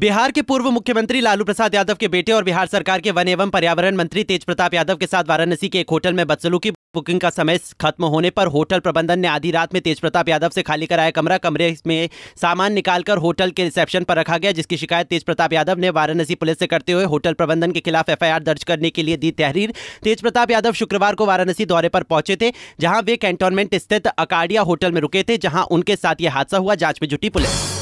बिहार के पूर्व मुख्यमंत्री लालू प्रसाद यादव के बेटे और बिहार सरकार के वन एवं पर्यावरण मंत्री तेज प्रताप यादव के साथ वाराणसी के एक होटल में बदसलू की बुकिंग का समय खत्म होने पर होटल प्रबंधन ने आधी रात में तेज प्रताप यादव से खाली कराया कमरा कमरे में सामान निकालकर होटल के रिसेप्शन पर रखा गया जिसकी शिकायत तेज प्रताप यादव ने वाराणसी पुलिस से करते हुए होटल प्रबंधन के खिलाफ एफआईआर दर्ज करने के लिए दी तहरीर तेज प्रताप यादव शुक्रवार को वाराणसी दौरे पर पहुंचे थे जहां वे कैंटोनमेंट स्थित अकाडिया होटल में रुके थे जहां उनके साथ ये हादसा हुआ जांच में जुटी पुलिस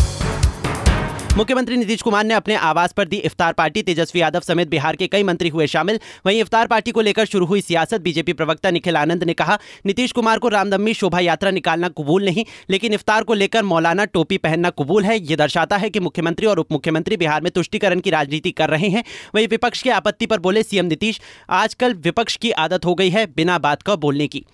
मुख्यमंत्री नीतीश कुमार ने अपने आवास पर दी इफ्तार पार्टी तेजस्वी यादव समेत बिहार के कई मंत्री हुए शामिल वहीं इफ्तार पार्टी को लेकर शुरू हुई सियासत बीजेपी प्रवक्ता निखिल आनंद ने कहा नीतीश कुमार को रामदम्मी शोभा यात्रा निकालना कबूल नहीं लेकिन इफ्तार को लेकर मौलाना टोपी पहनना कबूल है ये दर्शाता है कि मुख्यमंत्री और उप मुख्यमंत्री बिहार में तुष्टिकरण की राजनीति कर रहे हैं वहीं विपक्ष की आपत्ति पर बोले सीएम नीतीश आजकल विपक्ष की आदत हो गई है बिना बात का बोलने की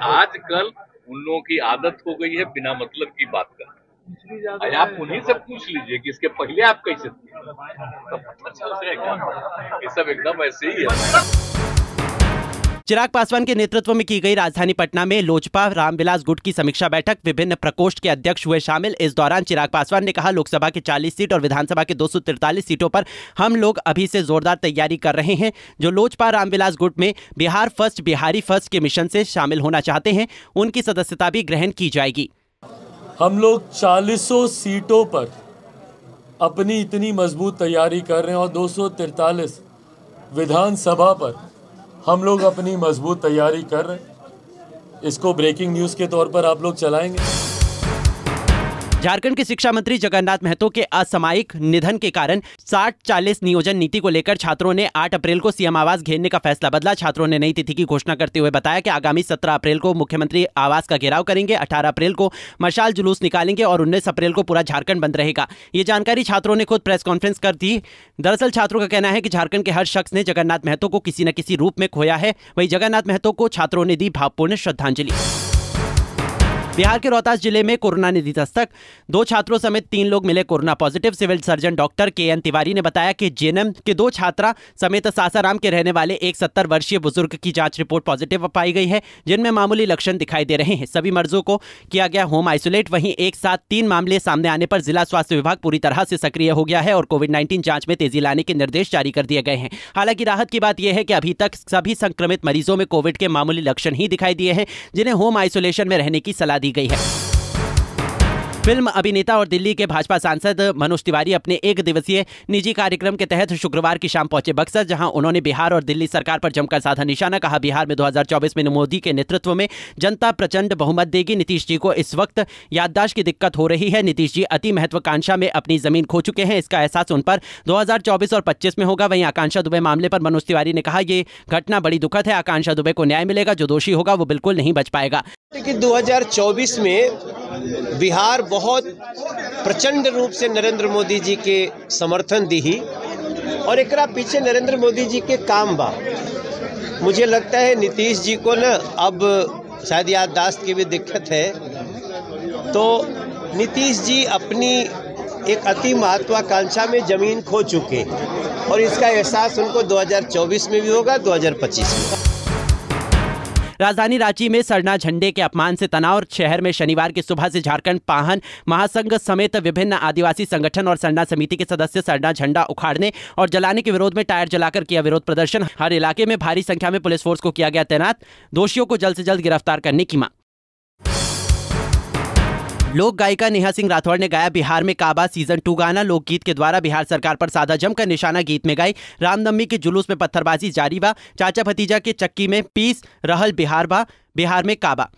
आजकल उन लोगों की आदत हो गई है बिना मतलब की बात करना अरे आप उन्हीं से पूछ लीजिए कि इसके पहले आप कैसे थे अच्छा ये सब एकदम ऐसे ही है चिराग पासवान के नेतृत्व में की गई राजधानी पटना में लोजपा रामविलास गुट की समीक्षा बैठक विभिन्न प्रकोष्ठ के अध्यक्ष हुए शामिल इस दौरान चिराग पासवान ने कहा लोकसभा के 40 सीट और विधानसभा के दो सीटों पर हम लोग अभी से जोरदार तैयारी कर रहे हैं जो लोजपा रामविलास गुट में बिहार फर्स्ट बिहारी फर्स्ट के मिशन से शामिल होना चाहते हैं उनकी सदस्यता भी ग्रहण की जाएगी हम लोग चालीसों सीटों पर अपनी इतनी मजबूत तैयारी कर रहे हैं और दो विधानसभा पर हम लोग अपनी मजबूत तैयारी कर रहे हैं इसको ब्रेकिंग न्यूज़ के तौर पर आप लोग चलाएंगे झारखंड के शिक्षा मंत्री जगन्नाथ महतो के असामायिक निधन के कारण साठ चालीस नियोजन नीति को लेकर छात्रों ने 8 अप्रैल को सीएम आवास घेरने का फैसला बदला छात्रों ने नई तिथि की घोषणा करते हुए बताया कि आगामी 17 अप्रैल को मुख्यमंत्री आवास का घेराव करेंगे 18 अप्रैल को मशाल जुलूस निकालेंगे और उन्नीस अप्रैल को पूरा झारखंड बंद रहेगा ये जानकारी छात्रों ने खुद प्रेस कॉन्फ्रेंस कर दी दरअसल छात्रों का कहना है कि झारखंड के हर शख्स ने जगन्नाथ महतो को किसी न किसी रूप में खोया है वही जगन्नाथ महतो को छात्रों ने दी भावपूर्ण श्रद्धांजलि बिहार के रोहतास जिले में कोरोना निधि दस्तक दो छात्रों समेत तीन लोग मिले corona positive civil surgeon doctor K N Tiwari ने बताया कि जेएनएम के दो छात्रा समेत सासाराम के रहने वाले एक सत्तर वर्षीय बुजुर्ग की जांच रिपोर्ट पॉजिटिव पाई गई है जिनमें मामूली लक्षण दिखाई दे रहे हैं सभी मर्जों को किया गया होम आइसोलेट वहीं एक साथ तीन मामले सामने आने पर जिला स्वास्थ्य विभाग पूरी तरह से सक्रिय हो गया है और कोविड नाइन्टीन जांच में तेजी लाने के निर्देश जारी कर दिए गए हैं हालांकि राहत की बात यह है कि अभी तक सभी संक्रमित मरीजों में कोविड के मामूली लक्षण ही दिखाई दिए हैं जिन्हें होम आइसोलेशन में रहने की सलाह दी गई है फिल्म अभिनेता और दिल्ली के भाजपा सांसद मनोज तिवारी अपने एक दिवसीय निजी कार्यक्रम के तहत शुक्रवार की शाम पहुंचे बक्सर जहां उन्होंने बिहार और दिल्ली सरकार पर जमकर साधा निशाना कहा बिहार में 2024 में मोदी के नेतृत्व में जनता प्रचंड बहुमत देगी नीतीश जी को इस वक्त याददाश्त की दिक्कत हो रही है नीतीश जी अति महत्वाकांक्षा में अपनी जमीन खो चुके हैं इसका एहसास उन पर दो और पच्चीस में होगा वहीं आकांक्षा दुबे मामले पर मनोज तिवारी ने कहा यह घटना बड़ी दुखद है आकांक्षा दुबे को न्याय मिलेगा जो दोषी होगा वो बिल्कुल नहीं बच पाएगा दो हजार में बिहार बहुत प्रचंड रूप से नरेंद्र मोदी जी के समर्थन दी ही और एक पीछे नरेंद्र मोदी जी के काम बा मुझे लगता है नीतीश जी को ना अब शायद याददाश्त की भी दिक्कत है तो नीतीश जी अपनी एक अति महत्वाकांक्षा में ज़मीन खो चुके और इसका एहसास उनको 2024 में भी होगा 2025 में राजधानी रांची में सरना झंडे के अपमान से तनाव और शहर में शनिवार की सुबह से झारखंड पाहन महासंघ समेत विभिन्न आदिवासी संगठन और सरना समिति के सदस्य सरना झंडा उखाड़ने और जलाने के विरोध में टायर जलाकर किया विरोध प्रदर्शन हर इलाके में भारी संख्या में पुलिस फोर्स को किया गया तैनात दोषियों को जल्द से जल्द गिरफ्तार करने की मांग लोक गायिका नेहा सिंह राठौड़ ने गाया बिहार में काबा सीजन टू गाना लोकगीत के द्वारा बिहार सरकार पर सादा जमकर निशाना गीत में गाई रामनवमी के जुलूस में पत्थरबाजी जारी बा चाचा भतीजा के चक्की में पीस रहल बिहार बा बिहार में काबा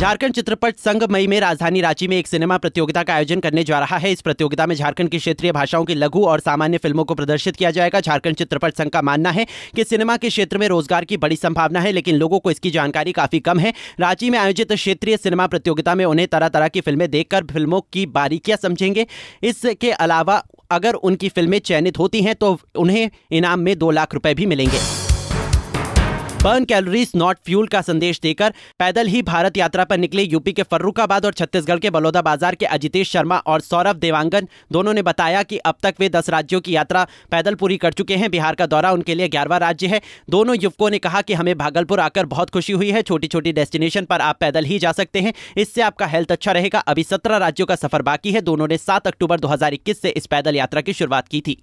झारखंड चित्रपट संघ मई में राजधानी रांची में एक सिनेमा प्रतियोगिता का आयोजन करने जा रहा है इस प्रतियोगिता में झारखंड की क्षेत्रीय भाषाओं की लघु और सामान्य फिल्मों को प्रदर्शित किया जाएगा झारखंड चित्रपट संघ का मानना है कि सिनेमा के क्षेत्र में रोजगार की बड़ी संभावना है लेकिन लोगों को इसकी जानकारी काफी कम है रांची में आयोजित क्षेत्रीय सिनेमा प्रतियोगिता में उन्हें तरह तरह की फिल्में देखकर फिल्मों की बारीकियां समझेंगे इसके अलावा अगर उनकी फिल्में चयनित होती हैं तो उन्हें इनाम में दो लाख रुपए भी मिलेंगे बर्न कैलोरीज नॉट फ्यूल का संदेश देकर पैदल ही भारत यात्रा पर निकले यूपी के फर्रुखाबाद और छत्तीसगढ़ के बलौदा बाजार के अजितेश शर्मा और सौरभ देवांगन दोनों ने बताया कि अब तक वे दस राज्यों की यात्रा पैदल पूरी कर चुके हैं बिहार का दौरा उनके लिए ग्यारहवा राज्य है दोनों युवकों ने कहा कि हमें भागलपुर आकर बहुत खुशी हुई है छोटी छोटी डेस्टिनेशन पर आप पैदल ही जा सकते हैं इससे आपका हेल्थ अच्छा रहेगा अभी सत्रह राज्यों का सफर बाकी है दोनों ने सात अक्टूबर दो से इस पैदल यात्रा की शुरुआत की थी